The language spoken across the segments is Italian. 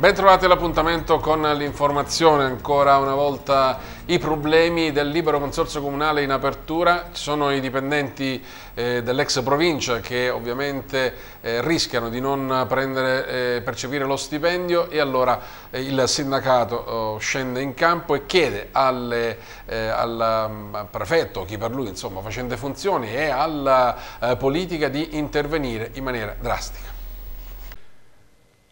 Ben trovati all'appuntamento con l'informazione, ancora una volta i problemi del libero consorzio comunale in apertura, ci sono i dipendenti eh, dell'ex provincia che ovviamente eh, rischiano di non prendere, eh, percepire lo stipendio e allora eh, il sindacato oh, scende in campo e chiede alle, eh, mm, al prefetto, chi per lui insomma facente funzioni e alla eh, politica di intervenire in maniera drastica.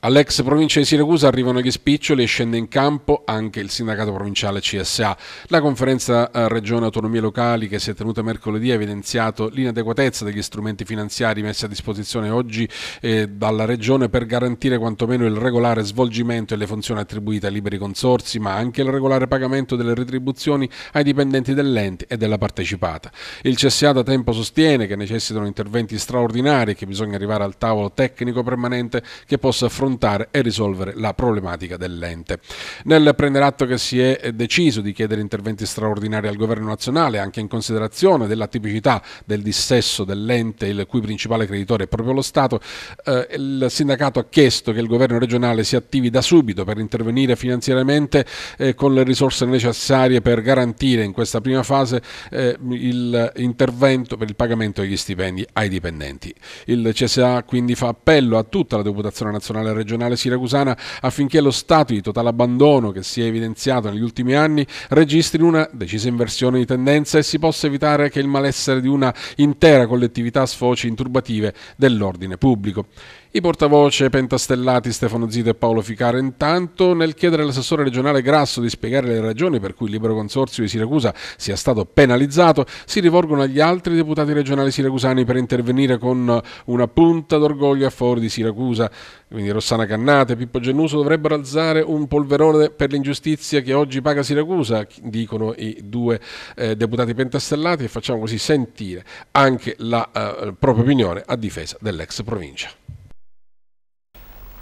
All'ex provincia di Siracusa arrivano gli spiccioli e scende in campo anche il sindacato provinciale CSA. La conferenza eh, Regione Autonomie Locali che si è tenuta mercoledì ha evidenziato l'inadeguatezza degli strumenti finanziari messi a disposizione oggi eh, dalla Regione per garantire quantomeno il regolare svolgimento e le funzioni attribuite ai liberi consorsi, ma anche il regolare pagamento delle retribuzioni ai dipendenti dell'ente e della partecipata. Il CSA da tempo sostiene che necessitano interventi straordinari e che bisogna arrivare al tavolo tecnico permanente che possa affrontare affrontare e risolvere la problematica dell'ente. Nel prendere atto che si è deciso di chiedere interventi straordinari al governo nazionale, anche in considerazione della tipicità del dissesso dell'ente, il cui principale creditore è proprio lo Stato, eh, il sindacato ha chiesto che il governo regionale si attivi da subito per intervenire finanziariamente eh, con le risorse necessarie per garantire in questa prima fase eh, l'intervento per il pagamento degli stipendi ai dipendenti. Il CSA quindi fa appello a tutta la deputazione nazionale regionale siracusana affinché lo stato di totale abbandono che si è evidenziato negli ultimi anni registri una decisa inversione di tendenza e si possa evitare che il malessere di una intera collettività sfoci in turbative dell'ordine pubblico. I portavoce pentastellati Stefano Zito e Paolo Ficaro intanto nel chiedere all'assessore regionale Grasso di spiegare le ragioni per cui il libero consorzio di Siracusa sia stato penalizzato, si rivolgono agli altri deputati regionali siracusani per intervenire con una punta d'orgoglio a favore di Siracusa. Quindi Rossana Cannate e Pippo Genuso dovrebbero alzare un polverone per l'ingiustizia che oggi paga Siracusa, dicono i due eh, deputati pentastellati e facciamo così sentire anche la eh, propria opinione a difesa dell'ex provincia.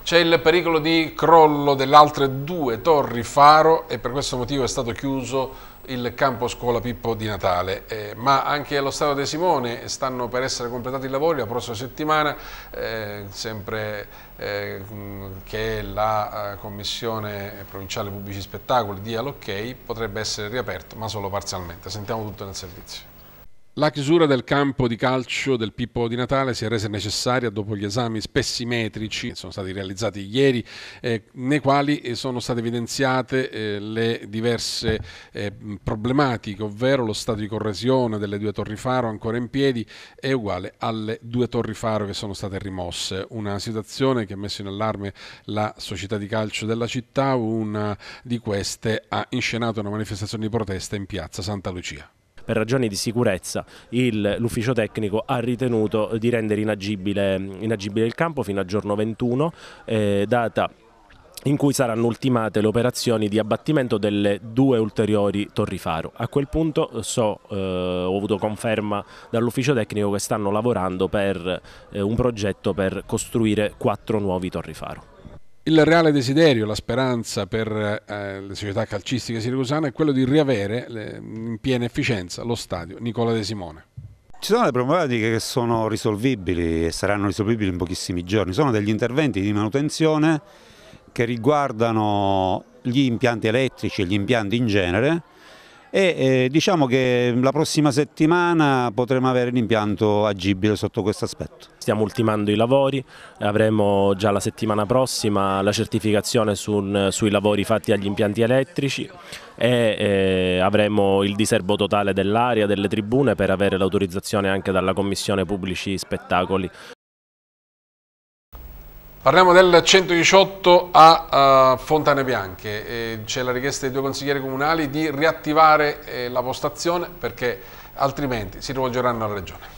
C'è il pericolo di crollo delle altre due torri faro e per questo motivo è stato chiuso il campo scuola Pippo di Natale, eh, ma anche allo Stato De Simone stanno per essere completati i lavori la prossima settimana, eh, sempre eh, che la eh, Commissione Provinciale Pubblici Spettacoli dia l'ok, potrebbe essere riaperto, ma solo parzialmente. Sentiamo tutto nel servizio. La chiusura del campo di calcio del Pippo di Natale si è resa necessaria dopo gli esami spessimetrici che sono stati realizzati ieri, eh, nei quali eh, sono state evidenziate eh, le diverse eh, problematiche, ovvero lo stato di corresione delle due torri faro ancora in piedi è uguale alle due torri faro che sono state rimosse. Una situazione che ha messo in allarme la società di calcio della città, una di queste ha inscenato una manifestazione di protesta in piazza Santa Lucia per ragioni di sicurezza il, l'ufficio tecnico ha ritenuto di rendere inagibile, inagibile il campo fino a giorno 21, eh, data in cui saranno ultimate le operazioni di abbattimento delle due ulteriori torri faro. A quel punto so, eh, ho avuto conferma dall'ufficio tecnico che stanno lavorando per eh, un progetto per costruire quattro nuovi torri faro. Il reale desiderio, la speranza per eh, le società calcistiche siracusane è quello di riavere le, in piena efficienza lo stadio Nicola De Simone. Ci sono delle problematiche che sono risolvibili e saranno risolvibili in pochissimi giorni. Sono degli interventi di manutenzione che riguardano gli impianti elettrici e gli impianti in genere e eh, diciamo che la prossima settimana potremo avere l'impianto agibile sotto questo aspetto. Stiamo ultimando i lavori, avremo già la settimana prossima la certificazione su, sui lavori fatti agli impianti elettrici e eh, avremo il diserbo totale dell'area, delle tribune per avere l'autorizzazione anche dalla Commissione Pubblici Spettacoli Parliamo del 118 a uh, Fontane Bianche, eh, c'è la richiesta dei due consiglieri comunali di riattivare eh, la postazione perché altrimenti si rivolgeranno alla Regione.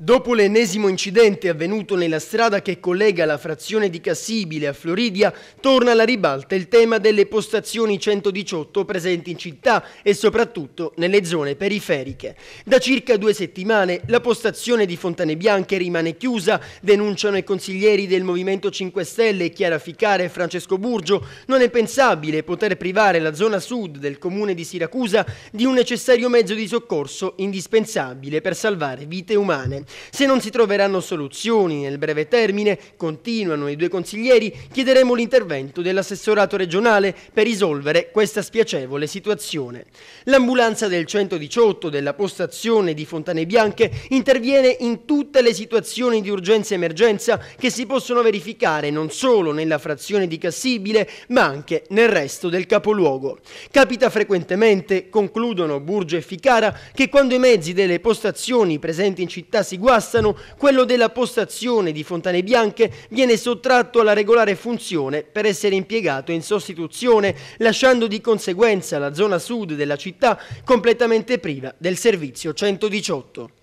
Dopo l'ennesimo incidente avvenuto nella strada che collega la frazione di Cassibile a Floridia, torna alla ribalta il tema delle postazioni 118 presenti in città e soprattutto nelle zone periferiche. Da circa due settimane la postazione di Fontane Bianche rimane chiusa, denunciano i consiglieri del Movimento 5 Stelle Chiara Ficare e Francesco Burgio. Non è pensabile poter privare la zona sud del comune di Siracusa di un necessario mezzo di soccorso indispensabile per salvare vite umane. Se non si troveranno soluzioni nel breve termine, continuano i due consiglieri, chiederemo l'intervento dell'assessorato regionale per risolvere questa spiacevole situazione. L'ambulanza del 118 della postazione di Fontane Bianche interviene in tutte le situazioni di urgenza e emergenza che si possono verificare non solo nella frazione di Cassibile, ma anche nel resto del capoluogo. Capita frequentemente, concludono Burgio e Ficara, che quando i mezzi delle postazioni presenti in città si guastano, quello della postazione di Fontane Bianche viene sottratto alla regolare funzione per essere impiegato in sostituzione, lasciando di conseguenza la zona sud della città completamente priva del servizio 118.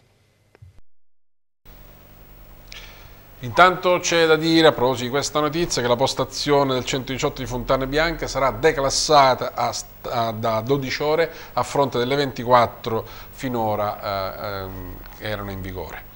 Intanto c'è da dire a proposito di questa notizia che la postazione del 118 di Fontane Bianche sarà declassata a, a, da 12 ore a fronte delle 24 finora eh, ehm, che erano in vigore.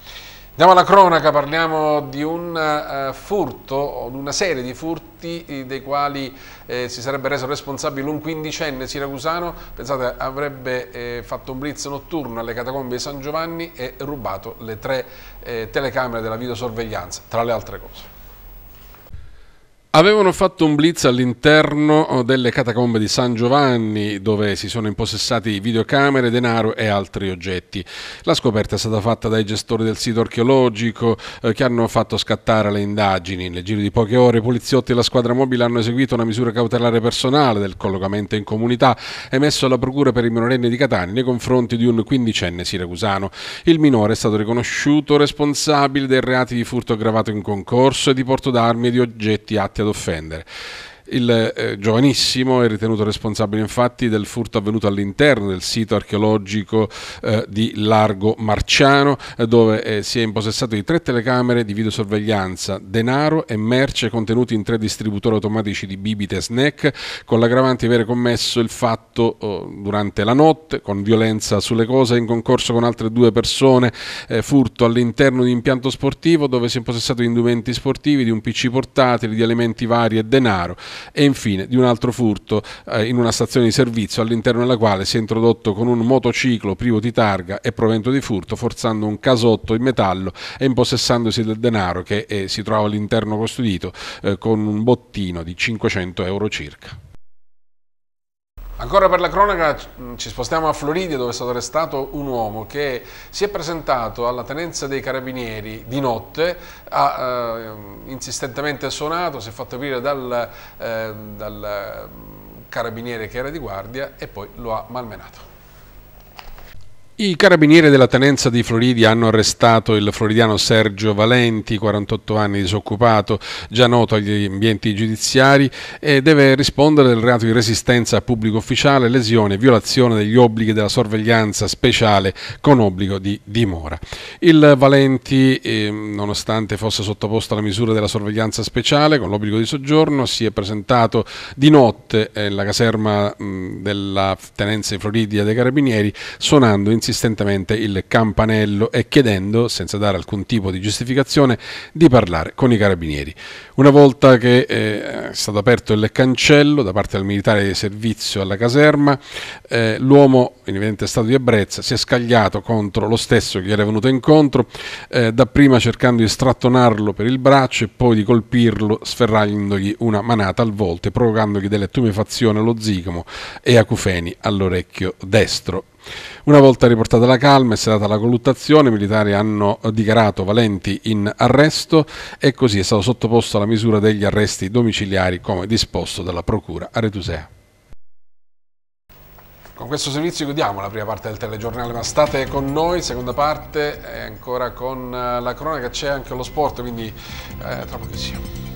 Andiamo alla cronaca, parliamo di un uh, furto, di una serie di furti tutti dei quali eh, si sarebbe reso responsabile un quindicenne siracusano, pensate avrebbe eh, fatto un blitz notturno alle catacombe di San Giovanni e rubato le tre eh, telecamere della videosorveglianza, tra le altre cose. Avevano fatto un blitz all'interno oh, delle catacombe di San Giovanni dove si sono impossessati videocamere, denaro e altri oggetti. La scoperta è stata fatta dai gestori del sito archeologico eh, che hanno fatto scattare le indagini. Nel giro di poche ore i poliziotti e la squadra mobile hanno eseguito una misura cautelare personale del collocamento in comunità emesso alla procura per i minorenni di Catania nei confronti di un quindicenne siracusano. Il minore è stato riconosciuto responsabile dei reati di furto aggravato in concorso e di porto d'armi e di oggetti atti ad offendere. Il eh, giovanissimo è ritenuto responsabile infatti del furto avvenuto all'interno del sito archeologico eh, di Largo Marciano eh, dove eh, si è impossessato di tre telecamere di videosorveglianza, denaro e merce contenuti in tre distributori automatici di bibite e snack con l'aggravante di aver commesso il fatto oh, durante la notte con violenza sulle cose in concorso con altre due persone, eh, furto all'interno di un impianto sportivo dove si è impossessato di indumenti sportivi, di un pc portatile, di alimenti vari e denaro e infine di un altro furto eh, in una stazione di servizio all'interno della quale si è introdotto con un motociclo privo di targa e provento di furto forzando un casotto in metallo e impossessandosi del denaro che eh, si trova all'interno custodito eh, con un bottino di 500 euro circa. Ancora per la cronaca mm, ci spostiamo a Floridia dove è stato arrestato un uomo che si è presentato alla tenenza dei carabinieri di notte, ha eh, insistentemente suonato, si è fatto aprire dal, eh, dal mm, carabiniere che era di guardia e poi lo ha malmenato. I carabinieri della tenenza di Floridia hanno arrestato il floridiano Sergio Valenti, 48 anni disoccupato, già noto agli ambienti giudiziari e deve rispondere del reato di resistenza a pubblico ufficiale, lesione e violazione degli obblighi della sorveglianza speciale con obbligo di dimora. Il Valenti, ehm, nonostante fosse sottoposto alla misura della sorveglianza speciale con l'obbligo di soggiorno, si è presentato di notte eh, nella caserma della tenenza di Floridia dei carabinieri suonando insieme insistentemente il campanello e chiedendo, senza dare alcun tipo di giustificazione, di parlare con i carabinieri. Una volta che eh, è stato aperto il cancello da parte del militare di servizio alla caserma, eh, l'uomo in evidente stato di ebbrezza si è scagliato contro lo stesso che gli era venuto incontro, eh, dapprima cercando di strattonarlo per il braccio e poi di colpirlo sferragliandogli una manata al volto e provocandogli delle tumefazioni allo zigomo e acufeni all'orecchio destro. Una volta riportata la calma e sedata la colluttazione, i militari hanno dichiarato Valenti in arresto e così è stato sottoposto alla misura degli arresti domiciliari come disposto dalla Procura Aretusea. Con questo servizio chiudiamo la prima parte del telegiornale, ma state con noi, seconda parte è ancora con eh, la cronaca, c'è anche lo sport, quindi eh, tra pochissimo.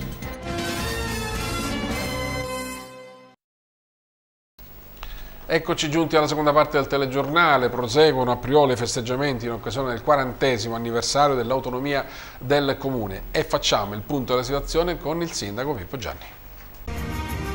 Eccoci giunti alla seconda parte del telegiornale, proseguono a Priolo i festeggiamenti in occasione del quarantesimo anniversario dell'autonomia del comune e facciamo il punto della situazione con il sindaco Pippo Gianni.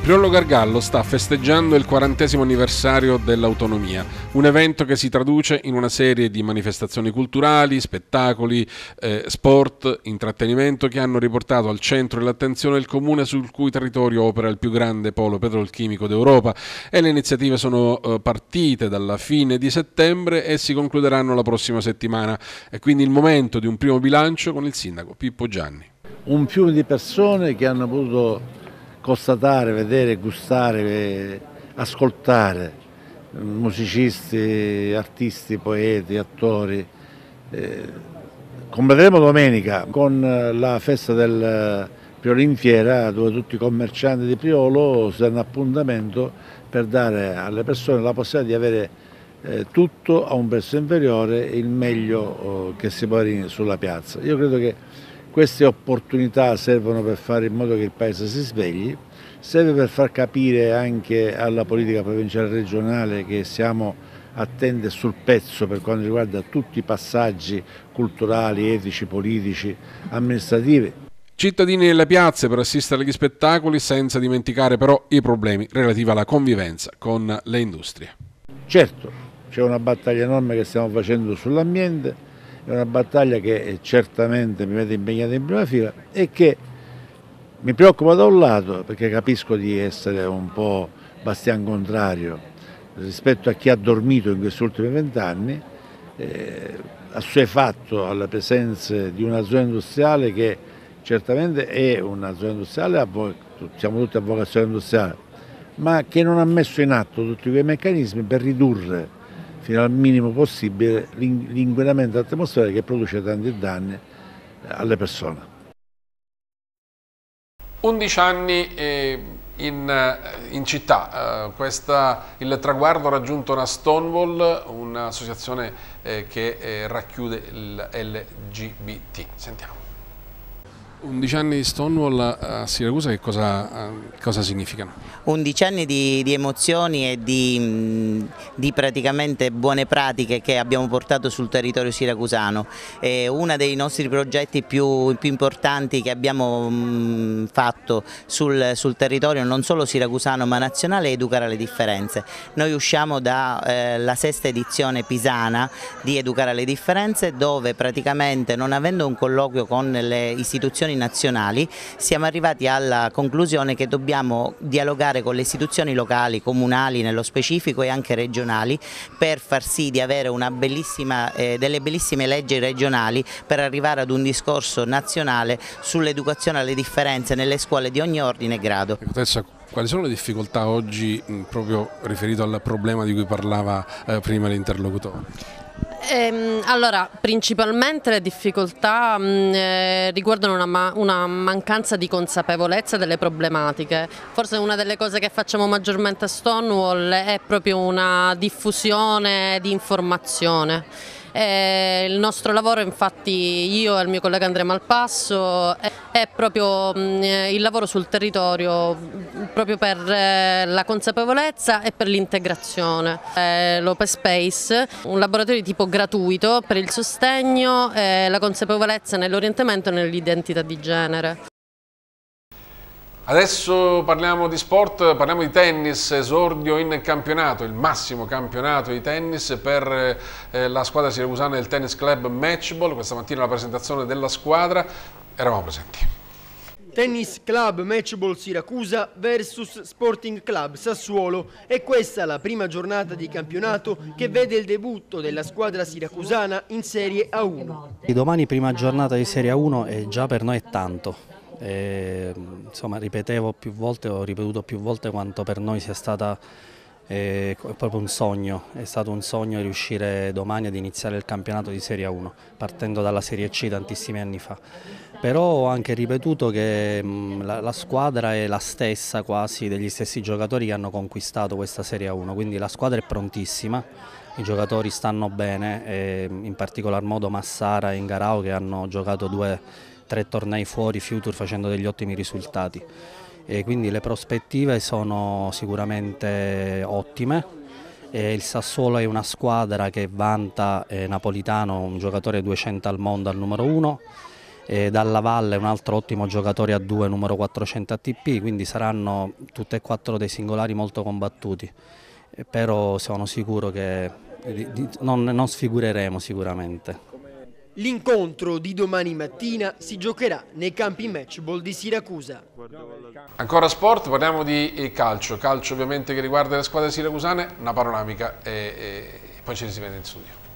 Priolo Gargallo sta festeggiando il 40 anniversario dell'autonomia, un evento che si traduce in una serie di manifestazioni culturali, spettacoli, eh, sport, intrattenimento che hanno riportato al centro l'attenzione del comune sul cui territorio opera il più grande polo petrolchimico d'Europa e le iniziative sono eh, partite dalla fine di settembre e si concluderanno la prossima settimana. È quindi il momento di un primo bilancio con il sindaco Pippo Gianni. Un fiume di persone che hanno potuto constatare, vedere, gustare, ascoltare musicisti, artisti, poeti, attori. Eh, completeremo domenica con la festa del Priolo in Fiera dove tutti i commercianti di Priolo si danno appuntamento per dare alle persone la possibilità di avere eh, tutto a un prezzo inferiore e il meglio oh, che si può avere sulla piazza. Io credo che queste opportunità servono per fare in modo che il Paese si svegli, serve per far capire anche alla politica provinciale e regionale che siamo attenti sul pezzo per quanto riguarda tutti i passaggi culturali, etici, politici, amministrativi. Cittadini nelle piazze per assistere agli spettacoli senza dimenticare però i problemi relativi alla convivenza con le industrie. Certo, c'è una battaglia enorme che stiamo facendo sull'ambiente, è una battaglia che certamente mi vede impegnato in prima fila e che mi preoccupa da un lato perché capisco di essere un po' bastian contrario rispetto a chi ha dormito in questi ultimi vent'anni, eh, assuefatto alla presenza di una zona industriale che certamente è una zona industriale, siamo tutti a vocazione industriale, ma che non ha messo in atto tutti quei meccanismi per ridurre fino al minimo possibile l'inquinamento atmosferico che produce tanti danni alle persone. 11 anni eh, In, eh, in, città. Eh, questa, il traguardo raggiunto da Stonewall, un'associazione che racchiude il LGBT. Sentiamo. 11 anni di Stonewall eh, a Siracusa che cosa, eh, cosa significano? 11 anni di, di emozioni e di, di, praticamente buone pratiche che abbiamo portato sul territorio siracusano. È uno dei nostri progetti più, più importanti che abbiamo fatto sul, sul, territorio non solo siracusano ma nazionale è Educare alle differenze. Noi usciamo dalla eh, sesta edizione pisana di Educare alle differenze dove praticamente non avendo un colloquio con le istituzioni istituzioni nazionali, siamo arrivati alla conclusione che dobbiamo dialogare con le istituzioni locali, comunali nello specifico e anche regionali per far sì di avere bellissima, eh, delle bellissime leggi regionali per arrivare ad un discorso nazionale sull'educazione alle differenze nelle scuole di ogni ordine e grado. Quali sono le difficoltà oggi proprio riferito al problema di cui parlava eh, prima l'interlocutore? Ehm, allora, principalmente le difficoltà mh, mm, eh, riguardano una, ma una, mancanza di consapevolezza delle problematiche. Forse una delle cose che facciamo maggiormente a Stonewall è proprio una diffusione di informazione. E eh, il nostro lavoro, infatti, io e il mio collega Andrea Malpasso... È eh, è proprio mm, eh, il lavoro sul territorio, mm, proprio per eh, la consapevolezza e per l'integrazione. L'Open Space, un laboratorio di tipo gratuito per il sostegno e la consapevolezza nell'orientamento e nell'identità di genere. Adesso parliamo di sport, parliamo di tennis, esordio in campionato, il massimo campionato di tennis per eh, la squadra siracusana del Tennis Club Matchball, questa mattina la presentazione della squadra, eravamo presenti. Tennis Club Matchball Siracusa vs Sporting Club Sassuolo e questa la prima giornata di campionato che vede il debutto della squadra siracusana in Serie A1. Domani prima giornata di Serie A1 e già per noi è tanto. E, insomma ripetevo più volte, ho ripetuto più volte quanto per noi sia stata è proprio un sogno, è stato un sogno riuscire domani ad iniziare il campionato di Serie 1, partendo dalla Serie C tantissimi anni fa. Però ho anche ripetuto che mm, la, la squadra è la stessa quasi degli stessi giocatori che hanno conquistato questa Serie 1, quindi la squadra è prontissima, i giocatori stanno bene, mm, in particolar modo Massara e Ingarao che hanno giocato due, tre tornei fuori, Future facendo degli ottimi risultati e quindi le prospettive sono sicuramente ottime. E il Sassuolo è una squadra che vanta eh, Napolitano, un giocatore 200 al mondo al numero 1, Dalla Valle un altro ottimo giocatore a 2, numero 400 ATP, quindi saranno tutte e quattro dei singolari molto combattuti, però sono sicuro che non, non sfigureremo sicuramente. L'incontro di domani mattina si giocherà nei campi matchball di Siracusa. Ancora sport, parliamo di eh, calcio. Calcio ovviamente che riguarda le squadre siracusane, una panoramica e, e poi ci si vede in studio.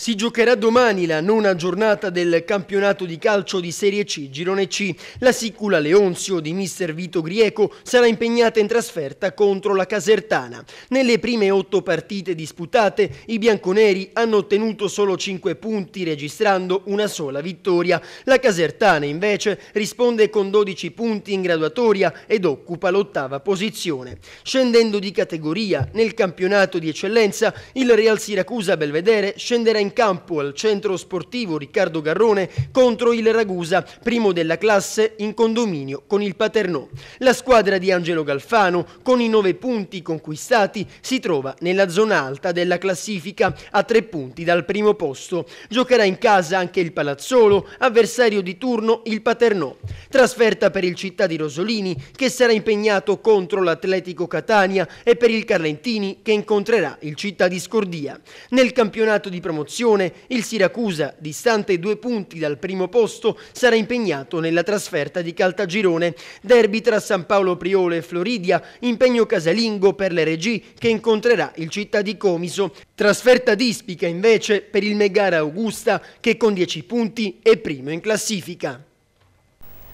Si giocherà domani la nona giornata del campionato di calcio di Serie C, Girone C. La Sicula Leonzio di mister Vito Grieco sarà impegnata in trasferta contro la Casertana. Nelle prime otto partite disputate i bianconeri hanno ottenuto solo cinque punti registrando una sola vittoria. La Casertana invece risponde con 12 punti in graduatoria ed occupa l'ottava posizione. Scendendo di categoria nel campionato di eccellenza il Real Siracusa Belvedere scenderà in in campo al centro sportivo Riccardo Garrone contro il Ragusa, primo della classe in condominio con il Paternò. La squadra di Angelo Galfano, con i nove punti conquistati, si trova nella zona alta della classifica, a tre punti dal primo posto. Giocherà in casa anche il Palazzolo, avversario di turno il Paternò. Trasferta per il Città di Rosolini, che sarà impegnato contro l'Atletico Catania e per il Carlentini, che incontrerà il Città di Scordia. Nel campionato di promozione promozione, il Siracusa, distante due punti dal primo posto, sarà impegnato nella trasferta di Caltagirone. Derby tra San Paolo Priolo e Floridia, impegno casalingo per le regi che incontrerà il città di Comiso. Trasferta dispica invece per il Megara Augusta che con 10 punti è primo in classifica.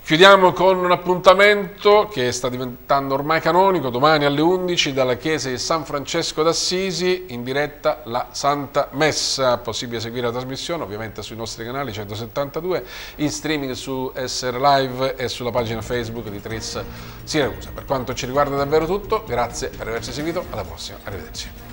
Chiudiamo con un appuntamento che sta diventando ormai canonico, domani alle 11 dalla chiesa di San Francesco d'Assisi in diretta la Santa Messa, possibile seguire la trasmissione ovviamente sui nostri canali 172, in streaming su SR Live e sulla pagina Facebook di Tris Siracusa. Per quanto ci riguarda davvero tutto, grazie per averci seguito, alla prossima, arrivederci.